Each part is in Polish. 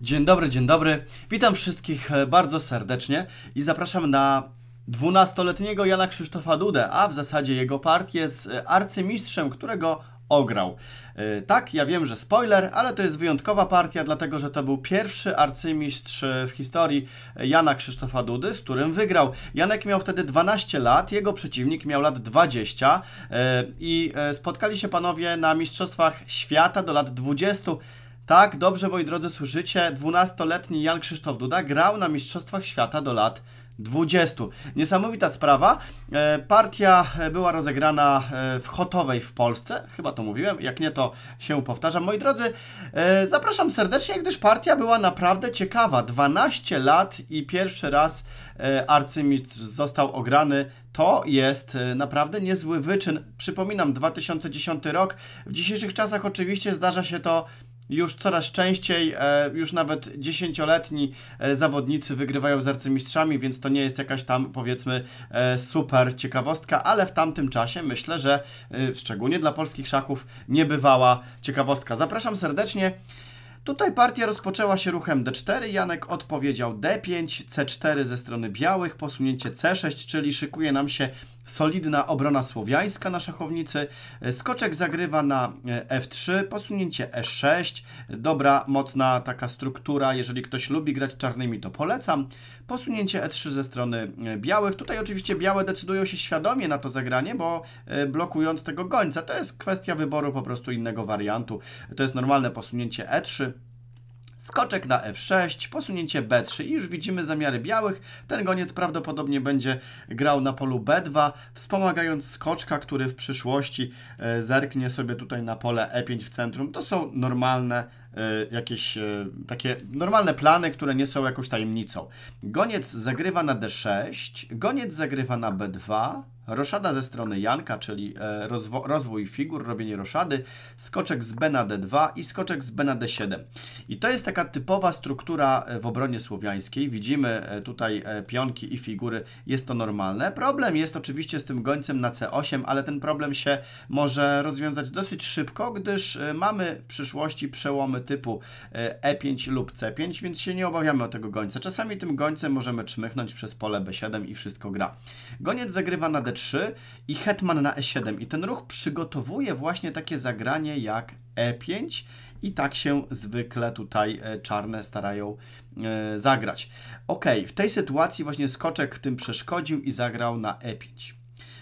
Dzień dobry, dzień dobry. Witam wszystkich e, bardzo serdecznie i zapraszam na 12-letniego Jana Krzysztofa Dudę, a w zasadzie jego partię z e, arcymistrzem, którego ograł. E, tak, ja wiem, że spoiler, ale to jest wyjątkowa partia, dlatego że to był pierwszy arcymistrz w historii Jana Krzysztofa Dudy, z którym wygrał. Janek miał wtedy 12 lat, jego przeciwnik miał lat 20 i spotkali się panowie na Mistrzostwach Świata do lat 20. Tak, dobrze moi drodzy słyszycie, 12-letni Jan Krzysztof Duda grał na Mistrzostwach Świata do lat 20. Niesamowita sprawa. E, partia e, była rozegrana e, w Chotowej w Polsce, chyba to mówiłem, jak nie to się powtarzam. Moi drodzy, zapraszam serdecznie, gdyż partia była naprawdę ciekawa. 12 lat i pierwszy raz arcymistrz został ograny to jest naprawdę niezły wyczyn. Przypominam, 2010 rok. W dzisiejszych czasach oczywiście zdarza się to już coraz częściej, e, już nawet dziesięcioletni e, zawodnicy wygrywają z arcymistrzami, więc to nie jest jakaś tam powiedzmy e, super ciekawostka, ale w tamtym czasie myślę, że szczególnie dla polskich szachów niebywała ciekawostka. Zapraszam serdecznie. Tutaj partia rozpoczęła się ruchem d4, Janek odpowiedział d5, c4 ze strony białych, posunięcie c6, czyli szykuje nam się Solidna obrona słowiańska na szachownicy. E, skoczek zagrywa na e, F3, posunięcie E6. Dobra, mocna taka struktura. Jeżeli ktoś lubi grać czarnymi, to polecam. Posunięcie E3 ze strony e, białych. Tutaj oczywiście białe decydują się świadomie na to zagranie, bo blokując tego gońca. To jest kwestia wyboru po prostu innego wariantu. To jest normalne posunięcie E3 skoczek na f6, posunięcie b3 i już widzimy zamiary białych. Ten goniec prawdopodobnie będzie grał na polu b2, wspomagając skoczka, który w przyszłości e, zerknie sobie tutaj na pole e5 w centrum. To są normalne e, jakieś e, takie normalne plany, które nie są jakąś tajemnicą. Goniec zagrywa na d6, goniec zagrywa na b2, Roszada ze strony Janka, czyli e, rozwój figur, robienie roszady, skoczek z Bena D2 i skoczek z Bena D7. I to jest taka typowa struktura e, w obronie słowiańskiej. Widzimy e, tutaj pionki i figury, jest to normalne. Problem jest oczywiście z tym gońcem na C8, ale ten problem się może rozwiązać dosyć szybko, gdyż mamy w przyszłości przełomy typu E5 lub C5, więc się nie obawiamy o tego gońca. Czasami tym gońcem możemy czmychnąć przez pole B7 i wszystko gra. Goniec zagrywa na D4. E i hetman na e7. I ten ruch przygotowuje właśnie takie zagranie jak e5 i tak się zwykle tutaj e, czarne starają e, zagrać. Ok, w tej sytuacji właśnie skoczek w tym przeszkodził i zagrał na e5.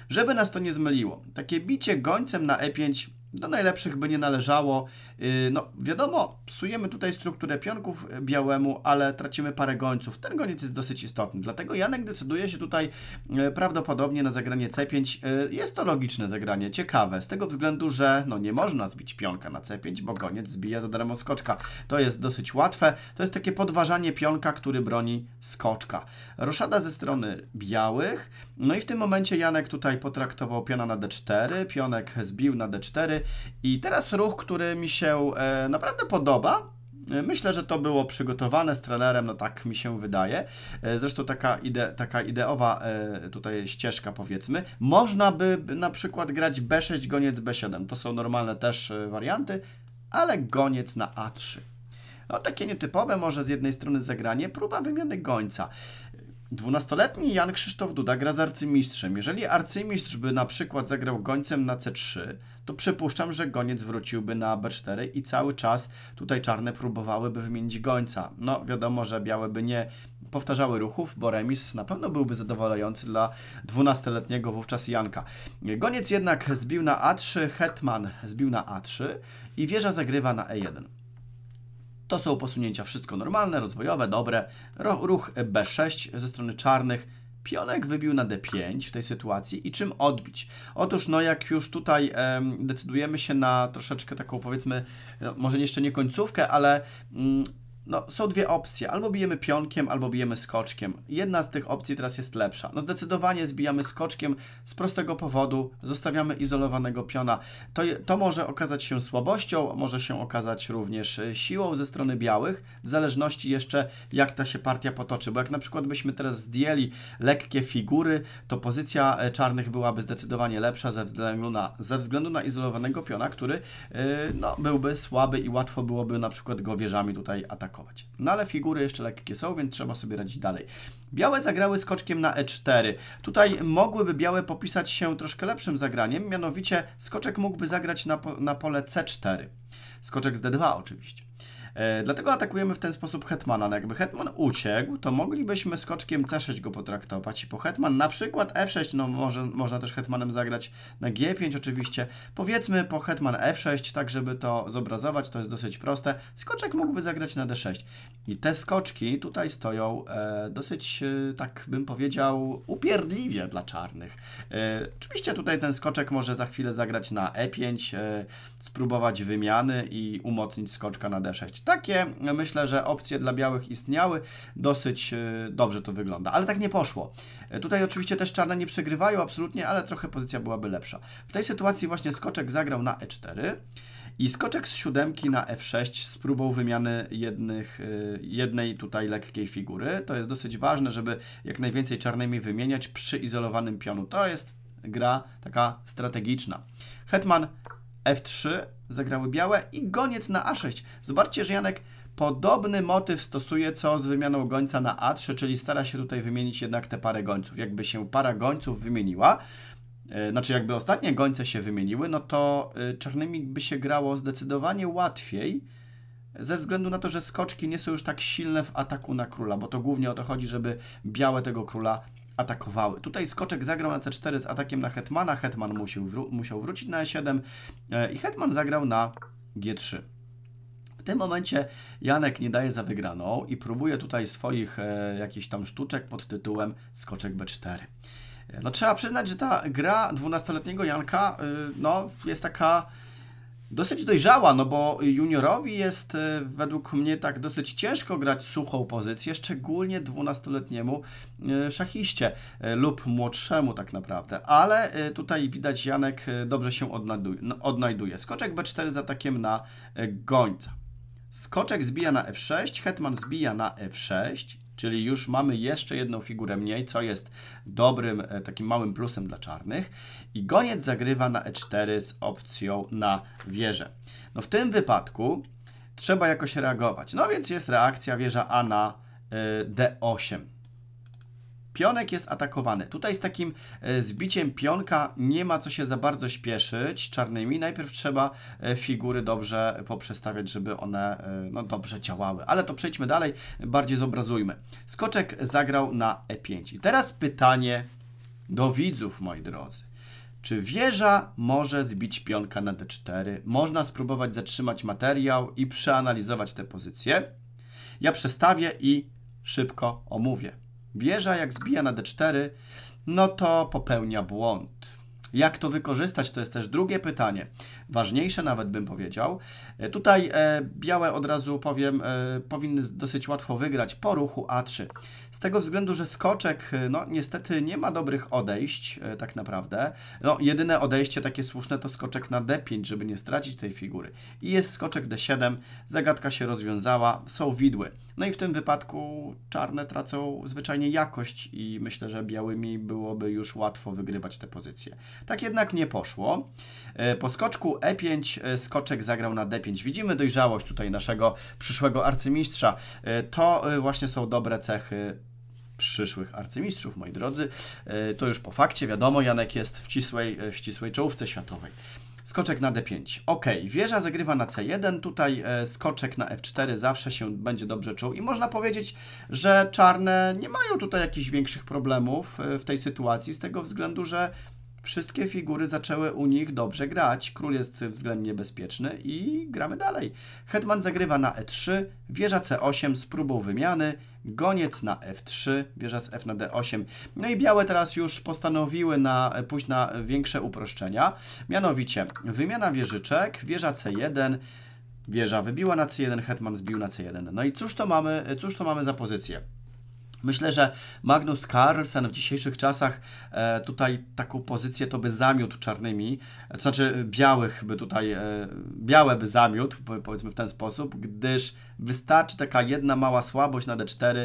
Żeby nas to nie zmyliło, takie bicie gońcem na e5 do najlepszych by nie należało. Y, no wiadomo, psujemy tutaj strukturę pionków y, białemu, ale tracimy parę gońców. Ten goniec jest dosyć istotny, dlatego Janek decyduje się tutaj y, prawdopodobnie na zagranie C5. Jest to logiczne zagranie, ciekawe, z tego względu, że no nie można zbić pionka na C5, bo goniec zbija za darmo skoczka. To jest dosyć łatwe, to jest takie podważanie pionka, który broni skoczka. Roszada ze strony białych, no i w tym momencie Janek tutaj potraktował piona na D4, pionek zbił na D4, i teraz ruch, który mi się e, naprawdę podoba. E, myślę, że to było przygotowane z trenerem, no tak mi się wydaje. E, zresztą taka, ide, taka ideowa tutaj ścieżka powiedzmy. Można by na przykład grać B6, goniec B7. To są normalne też warianty, ale goniec na A3. No takie nietypowe może z jednej strony zagranie, próba wymiany gońca. Dwunastoletni Jan Krzysztof Duda gra z arcymistrzem. Jeżeli arcymistrz by na przykład zagrał gońcem na C3, to przypuszczam, że goniec wróciłby na B4 i cały czas tutaj czarne próbowałyby wymienić gońca. No wiadomo, że białe by nie powtarzały ruchów, bo remis na pewno byłby zadowalający dla 12-letniego wówczas Janka. Goniec jednak zbił na A3, hetman zbił na A3 i wieża zagrywa na E1. To są posunięcia wszystko normalne, rozwojowe, dobre. Ruch B6 ze strony czarnych. Pionek wybił na D5 w tej sytuacji i czym odbić? Otóż no jak już tutaj decydujemy się na troszeczkę taką powiedzmy, no, może jeszcze nie końcówkę, ale mm, no, są dwie opcje. Albo bijemy pionkiem, albo bijemy skoczkiem. Jedna z tych opcji teraz jest lepsza. No zdecydowanie zbijamy skoczkiem z prostego powodu. Zostawiamy izolowanego piona. To, to może okazać się słabością, może się okazać również e, siłą ze strony białych, w zależności jeszcze jak ta się partia potoczy. Bo jak na przykład byśmy teraz zdjęli lekkie figury, to pozycja e, czarnych byłaby zdecydowanie lepsza ze względu na, ze względu na izolowanego piona, który yy, no, byłby słaby i łatwo byłoby na przykład go wieżami tutaj atakować atakować. No ale figury jeszcze lekkie są, więc trzeba sobie radzić dalej. Białe zagrały skoczkiem na e4. Tutaj mogłyby białe popisać się troszkę lepszym zagraniem, mianowicie skoczek mógłby zagrać na, po, na pole c4. Skoczek z d2 oczywiście. E, dlatego atakujemy w ten sposób Hetmana. No jakby Hetman uciekł, to moglibyśmy skoczkiem C6 go potraktować i po Hetman na przykład F6, no może, można też Hetmanem zagrać na G5 oczywiście. Powiedzmy po Hetman F6, tak żeby to zobrazować, to jest dosyć proste. Skoczek mógłby zagrać na D6. I te skoczki tutaj stoją e, dosyć, e, tak bym powiedział, upierdliwie dla czarnych. E, oczywiście tutaj ten skoczek może za chwilę zagrać na E5, e, spróbować wymiany i umocnić skoczka na D6. Takie myślę, że opcje dla białych istniały. Dosyć e, dobrze to wygląda, ale tak nie poszło. E, tutaj oczywiście też czarne nie przegrywają absolutnie, ale trochę pozycja byłaby lepsza. W tej sytuacji właśnie skoczek zagrał na e4 i skoczek z siódemki na f6 z próbą wymiany jednych, e, jednej tutaj lekkiej figury. To jest dosyć ważne, żeby jak najwięcej czarnymi wymieniać przy izolowanym pionu. To jest gra taka strategiczna. Hetman f3 zagrały białe i goniec na A6. Zobaczcie, że Janek podobny motyw stosuje co z wymianą gońca na A3, czyli stara się tutaj wymienić jednak te parę gońców. Jakby się para gońców wymieniła, e, znaczy jakby ostatnie gońce się wymieniły, no to e, czarnymi by się grało zdecydowanie łatwiej, ze względu na to, że skoczki nie są już tak silne w ataku na króla, bo to głównie o to chodzi, żeby białe tego króla atakowały. Tutaj skoczek zagrał na c4 z atakiem na hetmana, hetman musiał, wró musiał wrócić na e7 e, i hetman zagrał na g3. W tym momencie Janek nie daje za wygraną i próbuje tutaj swoich e, jakichś tam sztuczek pod tytułem skoczek b4. E, no trzeba przyznać, że ta gra 12-letniego Janka y, no, jest taka dosyć dojrzała, no bo juniorowi jest e, według mnie tak dosyć ciężko grać suchą pozycję, szczególnie 12-letniemu e, szachiście e, lub młodszemu tak naprawdę, ale tutaj widać Janek dobrze się no, odnajduje. Skoczek B4 z atakiem na gońca. Skoczek zbija na F6, hetman zbija na F6 czyli już mamy jeszcze jedną figurę mniej, co jest dobrym, e, takim małym plusem dla czarnych. I goniec zagrywa na e4 z opcją na wieżę. No w tym wypadku trzeba jakoś reagować. No więc jest reakcja wieża A na e, D8 pionek jest atakowany. Tutaj z takim e, zbiciem pionka nie ma co się za bardzo śpieszyć czarnymi. Najpierw trzeba e, figury dobrze poprzestawiać, żeby one e, no, dobrze działały. Ale to przejdźmy dalej, bardziej zobrazujmy. Skoczek zagrał na E5. I teraz pytanie do widzów, moi drodzy. Czy wieża może zbić pionka na d4? Można spróbować zatrzymać materiał i przeanalizować tę pozycję. Ja przestawię i szybko omówię. Wieża jak zbija na d4, no to popełnia błąd. Jak to wykorzystać, to jest też drugie pytanie. Ważniejsze nawet bym powiedział. E, tutaj e, białe od razu powiem, e, powinny dosyć łatwo wygrać po ruchu A3 z tego względu, że skoczek, y, no niestety nie ma dobrych odejść y, tak naprawdę. No jedyne odejście takie słuszne to skoczek na D5, żeby nie stracić tej figury. I jest skoczek D7, zagadka się rozwiązała, są widły. No i w tym wypadku czarne tracą zwyczajnie jakość i myślę, że białymi byłoby już łatwo wygrywać te pozycje. Tak jednak nie poszło. Y, po skoczku E5 skoczek zagrał na D5. Widzimy dojrzałość tutaj naszego przyszłego arcymistrza. To właśnie są dobre cechy przyszłych arcymistrzów, moi drodzy. E, to już po fakcie, wiadomo, Janek jest w ścisłej, e, w ścisłej czołówce światowej. Skoczek na D5. Ok, wieża zagrywa na C1, tutaj e, skoczek na F4 zawsze się będzie dobrze czuł i można powiedzieć, że czarne nie mają tutaj jakichś większych problemów w tej sytuacji z tego względu, że Wszystkie figury zaczęły u nich dobrze grać, król jest względnie bezpieczny i gramy dalej. Hetman zagrywa na e3, wieża c8 z próbą wymiany, goniec na f3, wieża z f na d8. No i białe teraz już postanowiły na, pójść na większe uproszczenia, mianowicie wymiana wieżyczek, wieża c1, wieża wybiła na c1, hetman zbił na c1. No i cóż to mamy, cóż to mamy za pozycję? Myślę, że Magnus Carlsen w dzisiejszych czasach e, tutaj taką pozycję to by zamiótł czarnymi, e, to znaczy białych by tutaj, e, białe by zamiótł, powiedzmy w ten sposób, gdyż wystarczy taka jedna mała słabość na D4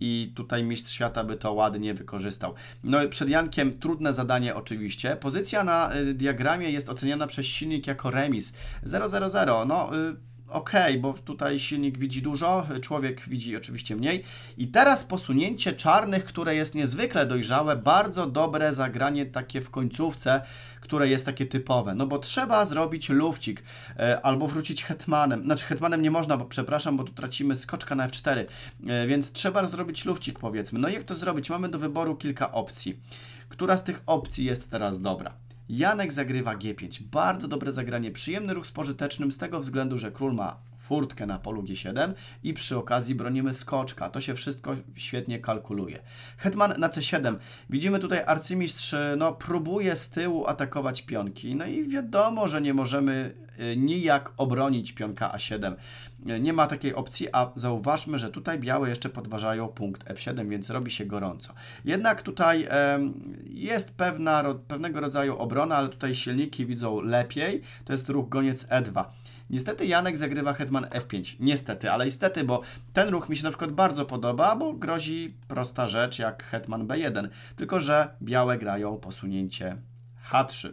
i tutaj mistrz świata by to ładnie wykorzystał. No i przed Jankiem trudne zadanie oczywiście. Pozycja na diagramie jest oceniana przez silnik jako remis 000. No y, ok, bo tutaj silnik widzi dużo, człowiek widzi oczywiście mniej. I teraz posunięcie czarnych, które jest niezwykle dojrzałe, bardzo dobre zagranie takie w końcówce, które jest takie typowe. No bo trzeba zrobić lufcik e, albo wrócić hetmanem. Znaczy hetmanem nie można, bo przepraszam, bo tu tracimy skoczka na f4, e, więc trzeba zrobić lufcik powiedzmy. No jak to zrobić? Mamy do wyboru kilka opcji. Która z tych opcji jest teraz dobra? Janek zagrywa G5. Bardzo dobre zagranie, przyjemny ruch z pożytecznym z tego względu, że król ma furtkę na polu G7 i przy okazji bronimy skoczka. To się wszystko świetnie kalkuluje. Hetman na C7. Widzimy tutaj arcymistrz no, próbuje z tyłu atakować pionki. No i wiadomo, że nie możemy nijak obronić pionka A7. Nie ma takiej opcji, a zauważmy, że tutaj białe jeszcze podważają punkt F7, więc robi się gorąco. Jednak tutaj jest pewna, pewnego rodzaju obrona, ale tutaj silniki widzą lepiej. To jest ruch goniec E2. Niestety Janek zagrywa hetman F5. Niestety, ale niestety, bo ten ruch mi się na przykład bardzo podoba, bo grozi prosta rzecz jak hetman B1. Tylko, że białe grają posunięcie H3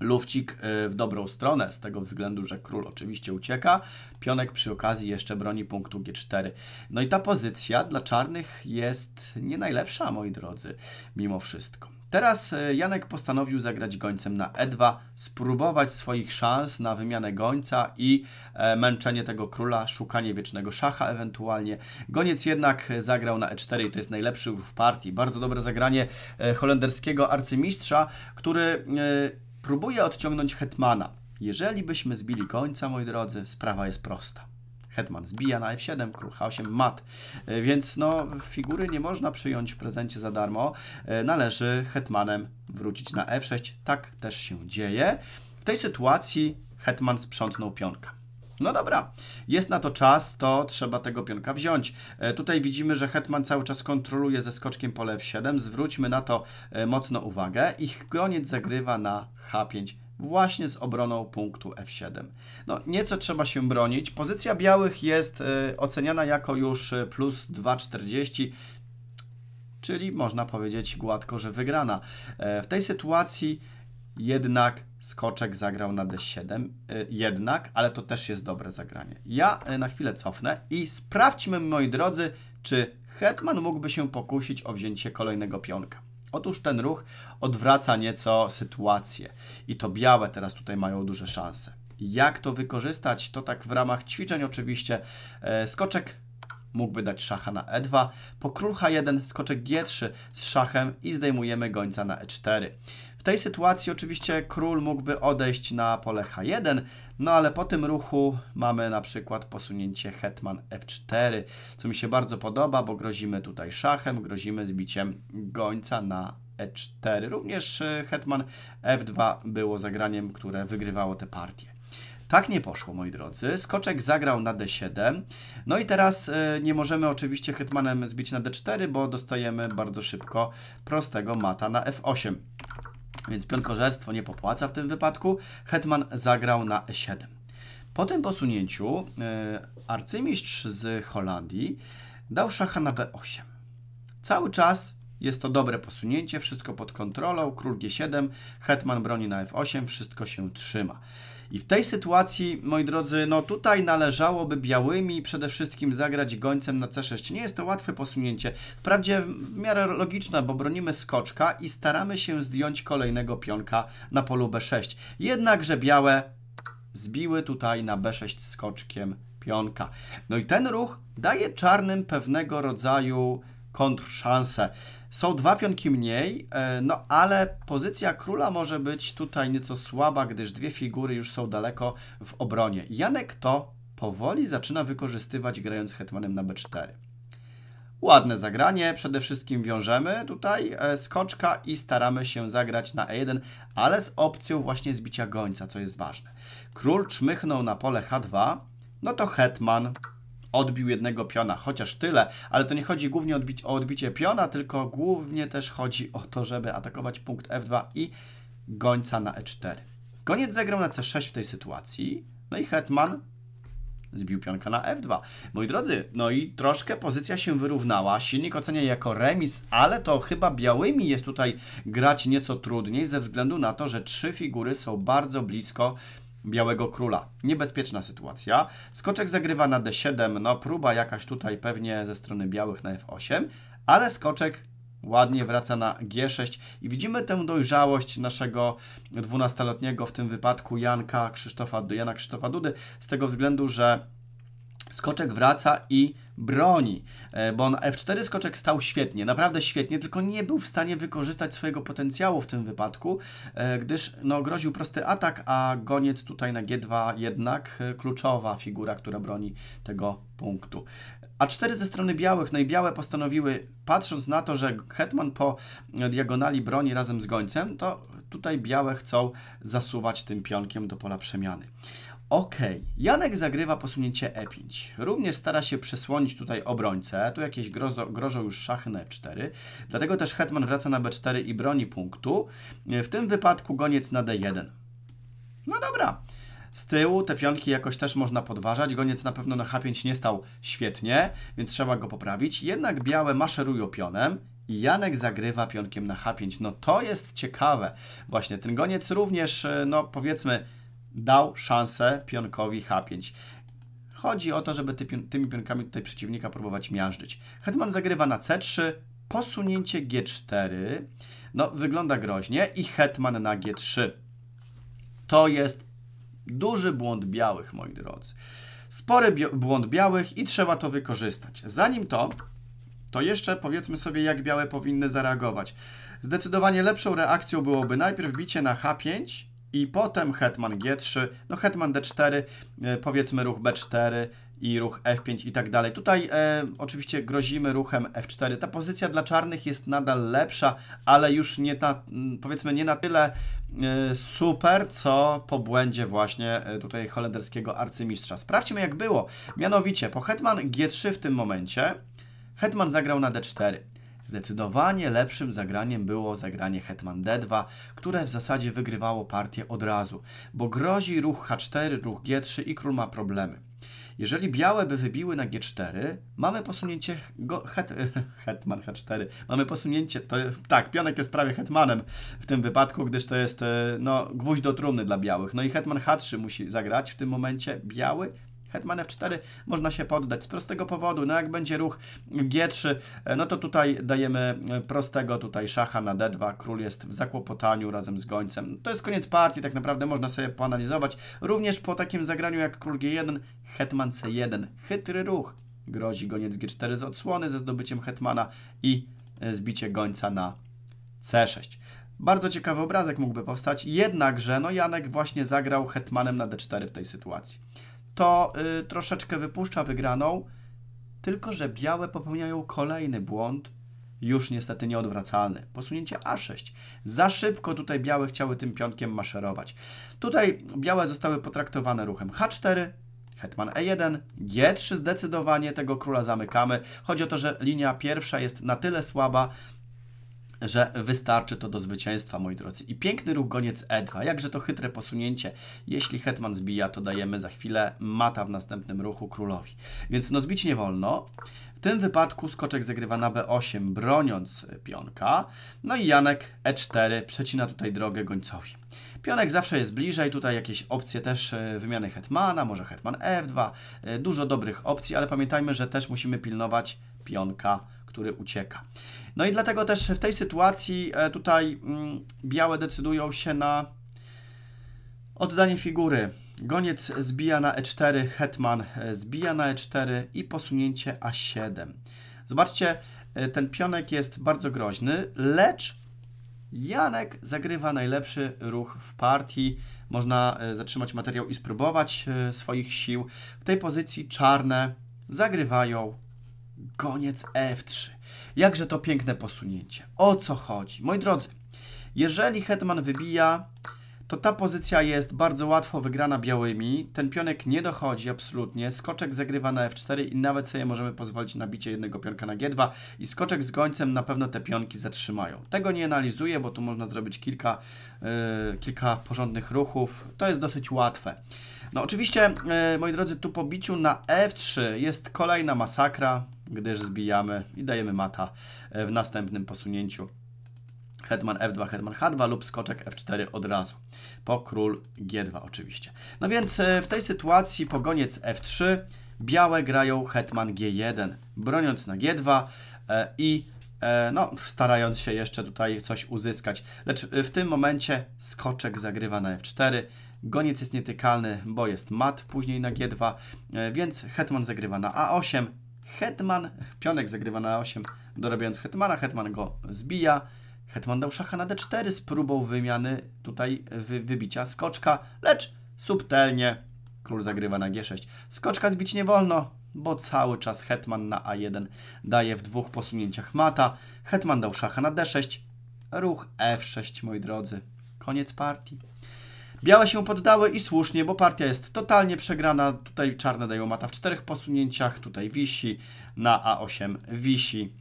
lufcik e, w dobrą stronę, z tego względu, że król oczywiście ucieka. Pionek przy okazji jeszcze broni punktu G4. No i ta pozycja dla czarnych jest nie najlepsza, moi drodzy, mimo wszystko. Teraz e, Janek postanowił zagrać gońcem na E2, spróbować swoich szans na wymianę gońca i e, męczenie tego króla, szukanie wiecznego szacha ewentualnie. Goniec jednak zagrał na E4 i to jest najlepszy w partii. Bardzo dobre zagranie holenderskiego arcymistrza, który Próbuję odciągnąć hetmana. Jeżeli byśmy zbili końca, moi drodzy, sprawa jest prosta. Hetman zbija na F7, król H8, mat. E, więc no, figury nie można przyjąć w prezencie za darmo. E, należy hetmanem wrócić na F6. Tak też się dzieje. W tej sytuacji hetman sprzątnął pionka. No dobra, jest na to czas, to trzeba tego pionka wziąć. E, tutaj widzimy, że Hetman cały czas kontroluje ze skoczkiem pole f7. Zwróćmy na to e, mocno uwagę. Ich koniec zagrywa na h5 właśnie z obroną punktu f7. No nieco trzeba się bronić. Pozycja białych jest e, oceniana jako już plus 2,40 czyli można powiedzieć gładko, że wygrana. W tej sytuacji jednak skoczek zagrał na d7, y, jednak, ale to też jest dobre zagranie. Ja y, na chwilę cofnę i sprawdźmy, moi drodzy, czy hetman mógłby się pokusić o wzięcie kolejnego pionka. Otóż ten ruch odwraca nieco sytuację i to białe teraz tutaj mają duże szanse. Jak to wykorzystać? To tak w ramach ćwiczeń oczywiście. E, skoczek mógłby dać szacha na e2. Po król h1 skoczek g3 z szachem i zdejmujemy gońca na e4. W tej sytuacji oczywiście król mógłby odejść na pole h1, no ale po tym ruchu mamy na przykład posunięcie hetman f4, co mi się bardzo podoba, bo grozimy tutaj szachem, grozimy zbiciem gońca na e4. Również e, hetman f2 było zagraniem, które wygrywało tę partię. Tak nie poszło, moi drodzy. Skoczek zagrał na D7. No i teraz e, nie możemy oczywiście hetmanem zbić na D4, bo dostajemy bardzo szybko prostego mata na F8. Więc pionkożerstwo nie popłaca w tym wypadku. Hetman zagrał na E7. Po tym posunięciu e, arcymistrz z Holandii dał szacha na B8. Cały czas jest to dobre posunięcie, wszystko pod kontrolą, król G7, hetman broni na F8, wszystko się trzyma. I w tej sytuacji, moi drodzy, no tutaj należałoby białymi przede wszystkim zagrać gońcem na C6. Nie jest to łatwe posunięcie. Wprawdzie w miarę logiczne, bo bronimy skoczka i staramy się zdjąć kolejnego pionka na polu B6. Jednakże białe zbiły tutaj na B6 skoczkiem pionka. No i ten ruch daje czarnym pewnego rodzaju kontrszansę. Są dwa pionki mniej, e, no ale pozycja króla może być tutaj nieco słaba, gdyż dwie figury już są daleko w obronie. Janek to powoli zaczyna wykorzystywać grając hetmanem na b4. Ładne zagranie, przede wszystkim wiążemy tutaj e, skoczka i staramy się zagrać na e1, ale z opcją właśnie zbicia gońca, co jest ważne. Król czmychnął na pole h2, no to hetman odbił jednego piona, chociaż tyle, ale to nie chodzi głównie odbić, o odbicie piona, tylko głównie też chodzi o to, żeby atakować punkt f2 i gońca na e4. Koniec zagrał na c6 w tej sytuacji, no i hetman zbił pionka na f2. Moi drodzy, no i troszkę pozycja się wyrównała, silnik ocenia jako remis, ale to chyba białymi jest tutaj grać nieco trudniej ze względu na to, że trzy figury są bardzo blisko białego króla. Niebezpieczna sytuacja. Skoczek zagrywa na d7, no próba jakaś tutaj pewnie ze strony białych na f8, ale skoczek ładnie wraca na G6 i widzimy tę dojrzałość naszego 12-letniego w tym wypadku Janka Krzysztofa, Jana Krzysztofa Dudy z tego względu, że skoczek wraca i broni, e, bo on F4 skoczek stał świetnie, naprawdę świetnie, tylko nie był w stanie wykorzystać swojego potencjału w tym wypadku, e, gdyż no, groził prosty atak, a goniec tutaj na G2 jednak e, kluczowa figura, która broni tego punktu. A4 ze strony białych, no i białe postanowiły, patrząc na to, że Hetman po diagonali broni razem z gońcem, to tutaj białe chcą zasuwać tym pionkiem do pola przemiany. Ok, Janek zagrywa posunięcie e5. Również stara się przesłonić tutaj obrońcę. Tu jakieś grozo, grożą już szachy na e 4 Dlatego też hetman wraca na b4 i broni punktu. W tym wypadku goniec na d1. No dobra. Z tyłu te pionki jakoś też można podważać. Goniec na pewno na h5 nie stał świetnie, więc trzeba go poprawić. Jednak białe maszerują pionem i Janek zagrywa pionkiem na h5. No to jest ciekawe. Właśnie ten goniec również, e, no powiedzmy, dał szansę pionkowi H5. Chodzi o to, żeby ty, tymi pionkami tutaj przeciwnika próbować miażdżyć. Hetman zagrywa na C3, posunięcie G4. No, wygląda groźnie i hetman na G3. To jest duży błąd białych, moi drodzy. Spory błąd białych i trzeba to wykorzystać. Zanim to, to jeszcze powiedzmy sobie, jak białe powinny zareagować. Zdecydowanie lepszą reakcją byłoby najpierw bicie na H5, i potem hetman g3, no hetman d4, e, powiedzmy ruch b4 i ruch f5 i tak dalej. Tutaj e, oczywiście grozimy ruchem f4. Ta pozycja dla czarnych jest nadal lepsza, ale już nie ta, mm, powiedzmy nie na tyle e, super, co po błędzie właśnie e, tutaj holenderskiego arcymistrza. Sprawdźmy jak było. Mianowicie po hetman g3 w tym momencie hetman zagrał na d4. Zdecydowanie lepszym zagraniem było zagranie Hetman D2, które w zasadzie wygrywało partię od razu, bo grozi ruch H4, ruch G3 i król ma problemy. Jeżeli białe by wybiły na G4, mamy posunięcie go, het, hetman H4. Mamy posunięcie, to, tak, pionek jest prawie hetmanem w tym wypadku, gdyż to jest e, no, gwóźdź do trumny dla białych. No i hetman H3 musi zagrać w tym momencie. Biały hetman f4 można się poddać z prostego powodu, no jak będzie ruch g3, e, no to tutaj dajemy e, prostego tutaj szacha na d2, król jest w zakłopotaniu razem z gońcem. To jest koniec partii, tak naprawdę można sobie poanalizować. Również po takim zagraniu jak król g1, hetman c1, chytry ruch, grozi goniec g4 z odsłony ze zdobyciem hetmana i e, zbicie gońca na c6. Bardzo ciekawy obrazek mógłby powstać, jednakże no Janek właśnie zagrał hetmanem na d4 w tej sytuacji to y, troszeczkę wypuszcza wygraną, tylko że białe popełniają kolejny błąd, już niestety nieodwracalny. Posunięcie A6. Za szybko tutaj białe chciały tym pionkiem maszerować. Tutaj białe zostały potraktowane ruchem H4, Hetman E1, G3 zdecydowanie, tego króla zamykamy. Chodzi o to, że linia pierwsza jest na tyle słaba, że wystarczy to do zwycięstwa, moi drodzy. I piękny ruch goniec Edha, jakże to chytre posunięcie. Jeśli hetman zbija, to dajemy za chwilę mata w następnym ruchu królowi. Więc no zbić nie wolno. W tym wypadku skoczek zagrywa na b8, broniąc pionka. No i Janek e4 przecina tutaj drogę gońcowi. Pionek zawsze jest bliżej, tutaj jakieś opcje też e, wymiany hetmana, może hetman f2, e, dużo dobrych opcji, ale pamiętajmy, że też musimy pilnować pionka który ucieka. No i dlatego też w tej sytuacji e, tutaj mm, białe decydują się na oddanie figury. Goniec zbija na e4, hetman e, zbija na e4 i posunięcie a7. Zobaczcie, e, ten pionek jest bardzo groźny, lecz Janek zagrywa najlepszy ruch w partii. Można zatrzymać materiał i spróbować swoich sił. W tej pozycji czarne zagrywają Goniec F3. Jakże to piękne posunięcie. O co chodzi? Moi drodzy, jeżeli hetman wybija, to ta pozycja jest bardzo łatwo wygrana białymi. Ten pionek nie dochodzi absolutnie. Skoczek zagrywa na F4 i nawet sobie możemy pozwolić na bicie jednego pionka na G2 i skoczek z gońcem na pewno te pionki zatrzymają. Tego nie analizuję, bo tu można zrobić kilka, yy, kilka porządnych ruchów. To jest dosyć łatwe. No oczywiście, e, moi drodzy, tu po biciu na F3 jest kolejna masakra, gdyż zbijamy i dajemy mata e, w następnym posunięciu. Hetman F2, Hetman H2 lub skoczek F4 od razu. Po król G2 oczywiście. No więc e, w tej sytuacji pogoniec F3, białe grają Hetman G1, broniąc na G2 i no, starając się jeszcze tutaj coś uzyskać. Lecz w tym momencie skoczek zagrywa na F4, Goniec jest nietykalny, bo jest mat później na G2, e, więc hetman zagrywa na A8. Hetman, pionek zagrywa na A8, dorabiając hetmana, hetman go zbija. Hetman dał szacha na D4 z próbą wymiany tutaj wy, wybicia skoczka, lecz subtelnie król zagrywa na G6. Skoczka zbić nie wolno, bo cały czas hetman na A1 daje w dwóch posunięciach mata. Hetman dał szacha na D6, ruch F6, moi drodzy. Koniec partii. Białe się poddały i słusznie, bo partia jest totalnie przegrana. Tutaj czarne dają mata w czterech posunięciach, tutaj wisi, na A8 wisi.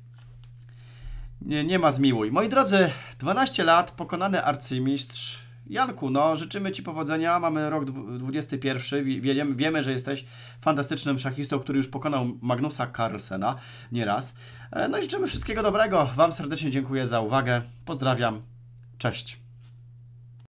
Nie, nie ma zmiłuj. Moi drodzy, 12 lat, pokonany arcymistrz. Janku, no życzymy Ci powodzenia. Mamy rok 21. Wiemy, że jesteś fantastycznym szachistą, który już pokonał Magnusa Carlsena nieraz. E, no i życzymy wszystkiego dobrego. Wam serdecznie dziękuję za uwagę. Pozdrawiam. Cześć.